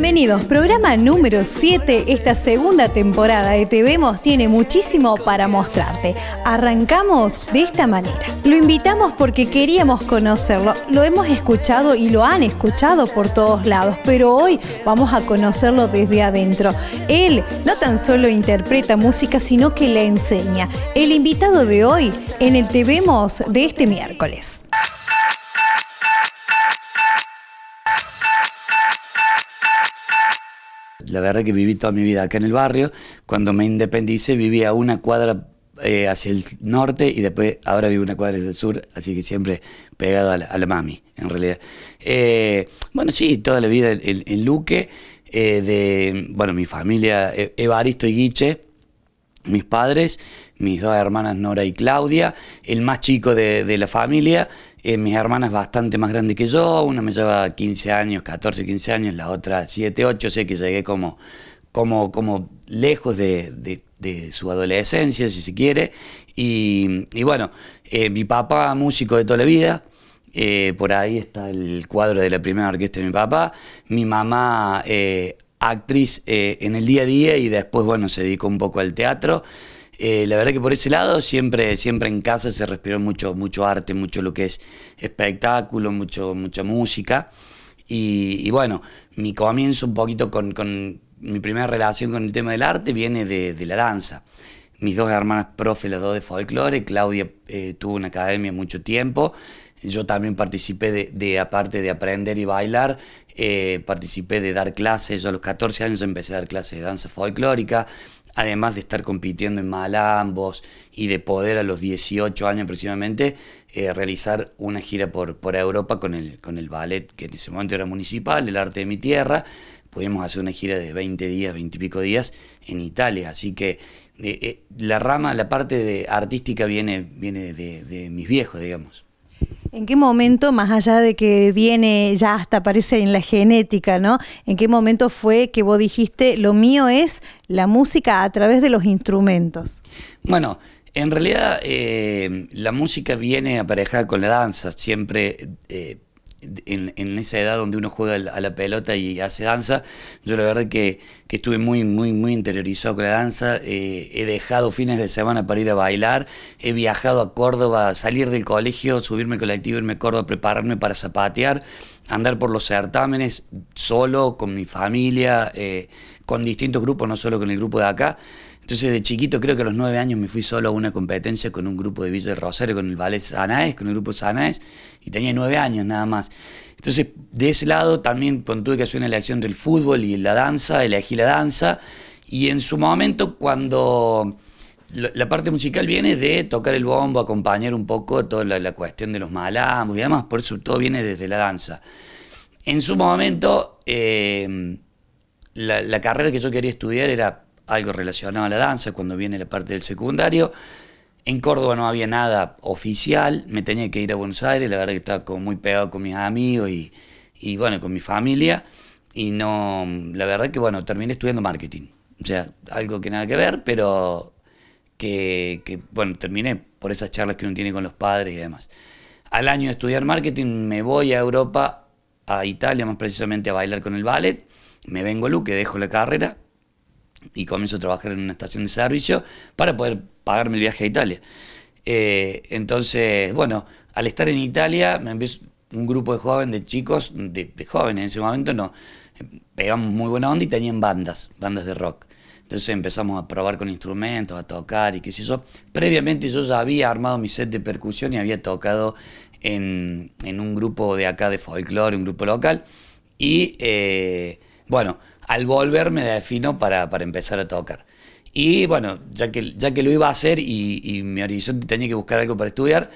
Bienvenidos, programa número 7. Esta segunda temporada de Te Vemos tiene muchísimo para mostrarte. Arrancamos de esta manera. Lo invitamos porque queríamos conocerlo. Lo hemos escuchado y lo han escuchado por todos lados, pero hoy vamos a conocerlo desde adentro. Él no tan solo interpreta música, sino que la enseña. El invitado de hoy en el Te Vemos de este miércoles. La verdad que viví toda mi vida acá en el barrio. Cuando me independicé vivía una cuadra eh, hacia el norte y después ahora vivo una cuadra hacia el sur, así que siempre pegado a la, mami, en realidad. Eh, bueno, sí, toda la vida en, Luque, eh, de, bueno, mi familia, Evaristo y Guiche, mis padres, mis dos hermanas Nora y Claudia, el más chico de la familia, eh, mis hermanas bastante más grandes que yo, una me lleva 15 años, 14, 15 años, la otra 7, 8, sé que llegué como, como, lejos de, su adolescencia, si se quiere. Y, bueno, eh, mi papá, músico de toda la vida, eh, por ahí está el cuadro de la primera orquesta de mi papá, mi mamá actriz en el día a día y después, bueno, se dedicó un poco al teatro. Eh, la verdad que por ese lado siempre, siempre en casa se respiró mucho, mucho arte, mucho lo que es espectáculo, mucho, mucha música. Y, bueno, mi comienzo un poquito con, mi primera relación con el tema del arte viene de, la danza. Mis dos hermanas profe, las dos de folclore, Claudia eh, tuvo una academia mucho tiempo, yo también participé de, aparte de aprender y bailar, eh, participé de dar clases. Yo a los 14 años empecé a dar clases de danza folclórica además de estar compitiendo en Malambos y de poder a los 18 años aproximadamente eh, realizar una gira por, Europa con el, con el ballet, que en ese momento era municipal, el arte de mi tierra. Pudimos hacer una gira de 20 días, 20 y pico días en Italia. Así que eh, eh, la rama, la parte de artística viene, viene de mis viejos, digamos. ¿En qué momento, más allá de que viene ya hasta aparece en la genética, ¿no? ¿En qué momento fue que vos dijiste, lo mío es la música a través de los instrumentos? Bueno, en realidad eh, la música viene aparejada con la danza, siempre... Eh, en, esa edad donde uno juega a la pelota y hace danza, yo la verdad que, estuve muy, muy, muy interiorizado con la danza. Eh, he dejado fines de semana para ir a bailar, he viajado a Córdoba, salir del colegio, subirme colectivo, irme a Córdoba, prepararme para zapatear, andar por los certámenes solo, con mi familia, eh, con distintos grupos, no solo con el grupo de acá. Entonces de chiquito, creo que a los nueve años me fui solo a una competencia con un grupo de Villa Rosario, con el ballet Sanaes, con el grupo Sanaes, y tenía nueve años nada más. Entonces de ese lado también cuando tuve que hacer una elección del fútbol y la danza, elegí la danza, y en su momento cuando la parte musical viene de tocar el bombo, acompañar un poco toda la, cuestión de los malamos y demás, por eso todo viene desde la danza. En su momento... Eh, la, carrera que yo quería estudiar era algo relacionado a la danza cuando viene la parte del secundario. En Córdoba no había nada oficial, me tenía que ir a Buenos Aires, la verdad que estaba muy pegado con mis amigos y, y bueno, con mi familia. Y no, la verdad que bueno, terminé estudiando marketing. O sea, algo que nada que ver, pero que, bueno, terminé por esas charlas que uno tiene con los padres y demás. Al año de estudiar marketing me voy a Europa, a Italia más precisamente, a bailar con el ballet. Me vengo Luque, dejo la carrera, y comienzo a trabajar en una estación de servicio para poder pagarme el viaje a Italia. Eh, entonces, bueno, al estar en Italia, me empiezo, un grupo de jóvenes, de chicos, de, jóvenes en ese momento, no, pegamos muy buena onda y tenían bandas, bandas de rock. Entonces empezamos a probar con instrumentos, a tocar y qué sé yo. Previamente yo ya había armado mi set de percusión y había tocado en, un grupo de acá de folclore, un grupo local. Y eh, bueno, al volver me defino para, empezar a tocar. Y bueno, ya que, ya que lo iba a hacer y, mi horizonte tenía que buscar algo para estudiar,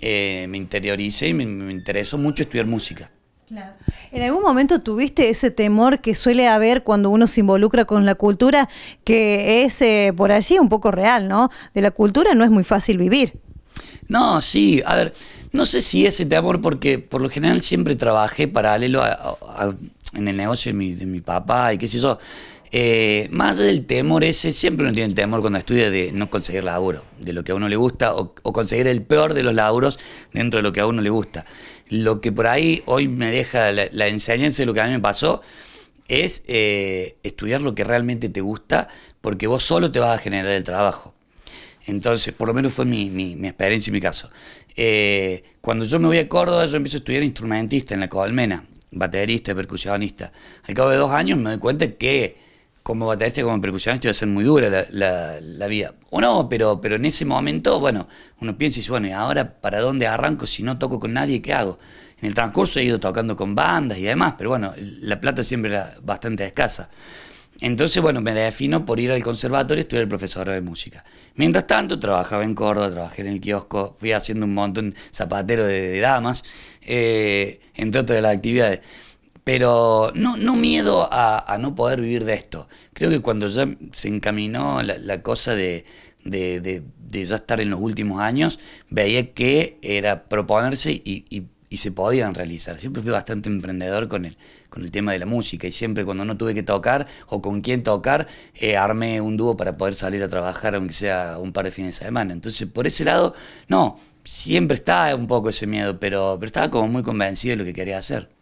eh, me interioricé y me, interesó mucho estudiar música. Claro. ¿En algún momento tuviste ese temor que suele haber cuando uno se involucra con la cultura, que es eh, por allí un poco real, ¿no? De la cultura no es muy fácil vivir. No, sí, a ver, no sé si ese temor, porque por lo general siempre trabajé paralelo a en el negocio de mi, papá y qué sé yo. Eh, más del temor ese, siempre uno tiene el temor cuando estudia de no conseguir laburo, de lo que a uno le gusta, o, conseguir el peor de los laburos dentro de lo que a uno le gusta. Lo que por ahí hoy me deja la, enseñanza de lo que a mí me pasó es eh, estudiar lo que realmente te gusta, porque vos solo te vas a generar el trabajo. Entonces, por lo menos fue mi, experiencia y mi caso. Eh, cuando yo me voy a Córdoba, yo empiezo a estudiar instrumentista en la Cobalmena, baterista, percusionista. Al cabo de dos años me doy cuenta que como baterista, y como percusionista, iba a ser muy dura la, vida. O no, pero, pero en ese momento, bueno, uno piensa y dice, bueno, ¿y ahora para dónde arranco si no toco con nadie? ¿Qué hago? En el transcurso he ido tocando con bandas y demás, pero bueno, la plata siempre era bastante escasa. Entonces, bueno, me defino por ir al conservatorio y estudiar el profesor de música. Mientras tanto, trabajaba en Córdoba, trabajé en el kiosco, fui haciendo un montón zapatero de damas. Eh, entre otras las actividades. Pero no, no miedo a, no poder vivir de esto. Creo que cuando ya se encaminó la, cosa de, ya estar en los últimos años, veía que era proponerse y se podían realizar. Siempre fui bastante emprendedor con el, con el tema de la música y siempre cuando no tuve que tocar o con quién tocar, eh, armé un dúo para poder salir a trabajar, aunque sea un par de fines de semana. Entonces, por ese lado, no, siempre estaba un poco ese miedo, pero, pero estaba como muy convencido de lo que quería hacer.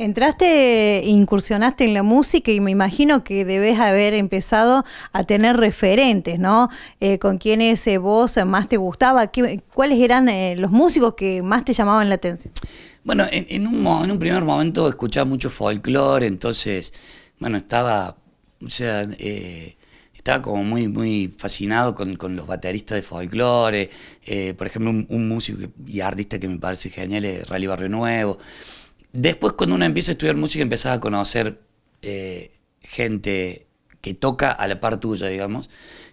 Entraste, incursionaste en la música y me imagino que debes haber empezado a tener referentes, ¿no? Eh, con quiénes eh, vos más te gustaba, cuáles eran eh, los músicos que más te llamaban la atención. Bueno, en, un, un primer momento escuchaba mucho folclore, entonces, bueno, estaba, o sea, estaba como muy, muy fascinado con, los bateristas de folclore, por ejemplo, un, músico y artista que me parece genial es Rally Barrio Nuevo. Después cuando uno empieza a estudiar música, empezás a conocer eh, gente que toca a la par tuya, digamos,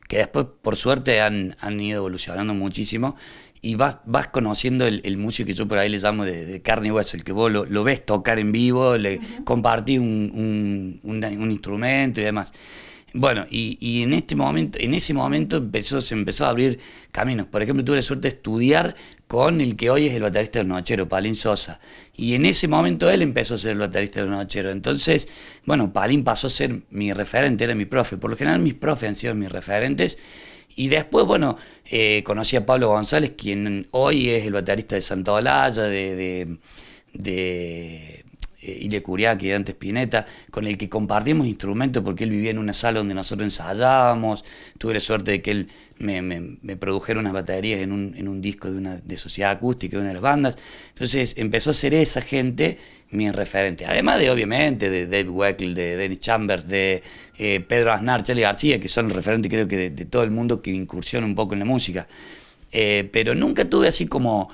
que después, por suerte, han, ido evolucionando muchísimo y vas, vas conociendo el, el, músico que yo por ahí le llamo de, de carne el que vos lo, ves tocar en vivo, le un, un, instrumento y demás. Bueno, y, y, en este momento, en ese momento empezó, se empezó a abrir caminos. Por ejemplo, tuve la suerte de estudiar con el que hoy es el baterista del Nochero, Palín Sosa. Y en ese momento él empezó a ser el baterista del Nochero. Entonces, bueno, Palín pasó a ser mi referente, era mi profe. Por lo general mis profes han sido mis referentes. Y después, bueno, eh, conocí a Pablo González, quien hoy es el baterista de Santa Olalla, de, de eh, Ile Curiaki, Dante Spinetta, con el que compartimos instrumentos porque él vivía en una sala donde nosotros ensayábamos. Tuve la suerte de que él me, produjera unas baterías en un, disco de, una, de Sociedad Acústica, de una de las bandas. Entonces empezó a ser esa gente mi referente. Además de, obviamente, de Dave Weckl, de Dennis Chambers, de eh, Pedro Aznar, Charlie García, que son el referente, creo que de, todo el mundo que incursiona un poco en la música. Eh, pero nunca tuve así como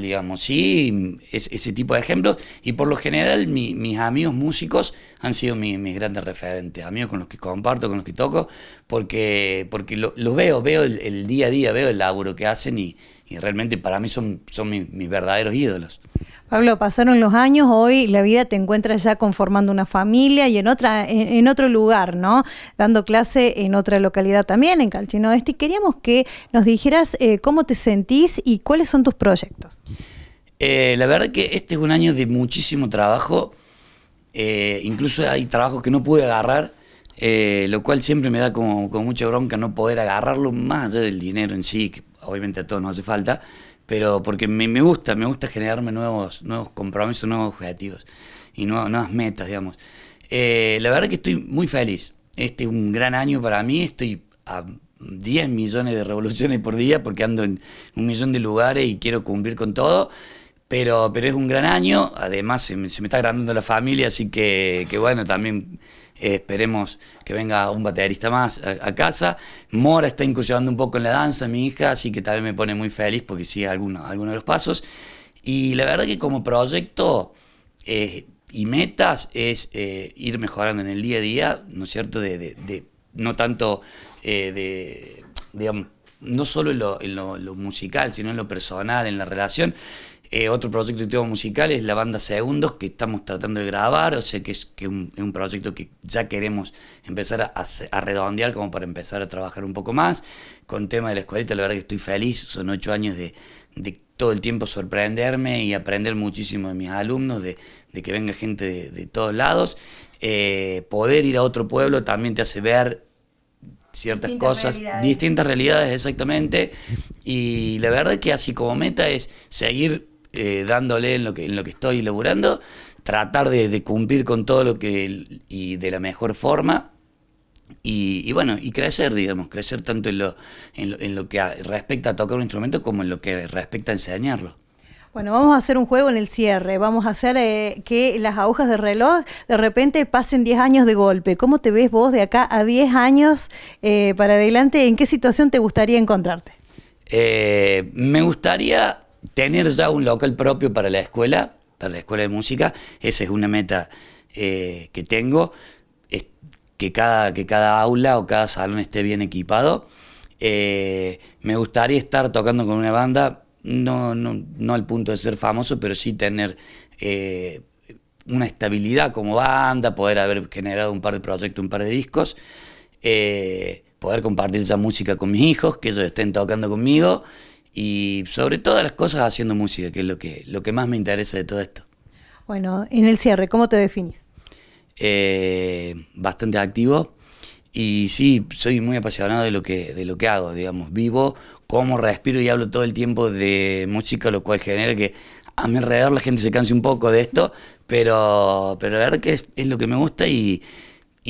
digamos, ¿sí? ese tipo de ejemplos. Y por lo general mis amigos músicos han sido mis grandes referentes, amigos con los que comparto, con los que toco, porque, porque lo, veo, veo el, día a día, veo el laburo que hacen y, realmente para mí son, son mis, verdaderos ídolos. Pablo, pasaron los años, hoy la vida te encuentra ya conformando una familia y en otra, en, otro lugar, ¿no? Dando clase en otra localidad también, en Calchino Este. Queríamos que nos dijeras eh, cómo te sentís y cuáles son tus proyectos. Eh, la verdad que este es un año de muchísimo trabajo. Eh, incluso hay trabajos que no pude agarrar, eh, lo cual siempre me da como, mucha bronca no poder agarrarlo más allá del dinero en sí, que obviamente a todos nos hace falta, pero porque me, gusta, me gusta generarme nuevos, nuevos compromisos, nuevos objetivos y nuevas, nuevas metas, digamos. la verdad que estoy muy feliz. Este es un gran año para mí, estoy a 10 millones de revoluciones por día porque ando en un millón de lugares y quiero cumplir con todo. Pero, pero es un gran año, además se me, está agrandando la familia, así que, bueno, también eh, esperemos que venga un baterista más a, casa. Mora está incursionando un poco en la danza, mi hija, así que también me pone muy feliz porque sigue algunos alguno de los pasos. Y la verdad que como proyecto eh, y metas es eh, ir mejorando en el día a día, ¿no es cierto?, de no tanto eh, de, digamos, no solo en lo, musical, sino en lo personal, en la relación. Eh, otro proyecto que tengo musical es la banda Segundos, que estamos tratando de grabar, o sea que es, que un, proyecto que ya queremos empezar a, redondear como para empezar a trabajar un poco más. Con tema de la escuelita, la verdad que estoy feliz, son ocho años de, todo el tiempo sorprenderme y aprender muchísimo de mis alumnos, de, que venga gente de todos lados. Eh, poder ir a otro pueblo también te hace ver ciertas cosas, distintas realidades exactamente. Y la verdad que así como meta es seguir eh, dándole en lo, que, en lo que estoy laburando, tratar de, cumplir con todo lo que y de la mejor forma. Y, bueno, y crecer, digamos, crecer tanto en lo, en lo, en lo que respecta a tocar un instrumento como en lo que respecta a enseñarlo. Bueno, vamos a hacer un juego en el cierre. Vamos a hacer eh, que las agujas de reloj de repente pasen 10 años de golpe. ¿Cómo te ves vos de acá a 10 años eh, para adelante? ¿En qué situación te gustaría encontrarte? Eh, me gustaría tener ya un local propio para la escuela, para la escuela de música. Esa es una meta que tengo. que, cada, que cada aula o cada salón esté bien equipado. me gustaría estar tocando con una banda no, no, no al punto de ser famoso, pero sí tener eh, una estabilidad como banda, poder haber generado un par de proyectos, un par de discos, eh, poder compartir esa música con mis hijos, que ellos estén tocando conmigo y sobre todas las cosas haciendo música, que es lo que, lo que más me interesa de todo esto. Bueno, en el cierre, ¿cómo te definís? Eh, bastante activo, y sí, soy muy apasionado de lo que, de lo que hago, digamos. Vivo, como, respiro y hablo todo el tiempo de música, lo cual genera que a mi alrededor la gente se canse un poco de esto, pero, pero la verdad que es, lo que me gusta y,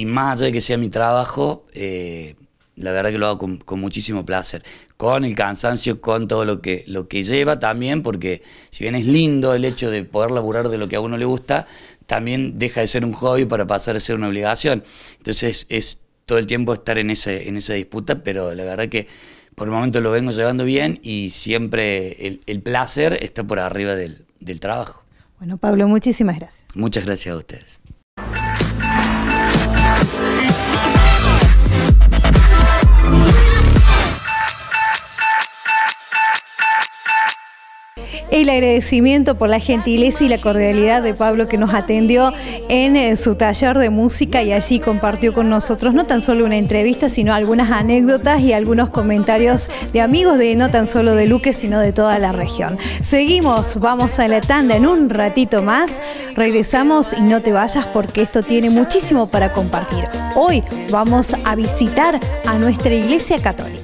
más allá de que sea mi trabajo, eh, la verdad que lo hago con, muchísimo placer. Con el cansancio, con todo lo que, lo que lleva también, porque si bien es lindo el hecho de poder laburar de lo que a uno le gusta, también deja de ser un hobby para pasar a ser una obligación. Entonces es todo el tiempo estar en, ese, en esa disputa, pero la verdad que por el momento lo vengo llevando bien y siempre el, placer está por arriba del trabajo. Bueno, Pablo, muchísimas gracias. Muchas gracias a ustedes. el agradecimiento por la gentileza y la cordialidad de Pablo que nos atendió en eh, su taller de música y allí compartió con nosotros no tan solo una entrevista, sino algunas anécdotas y algunos comentarios de amigos de no tan solo de Luque, sino de toda la región. Seguimos, vamos a la tanda en un ratito más, regresamos y no te vayas porque esto tiene muchísimo para compartir. Hoy vamos a visitar a nuestra iglesia católica.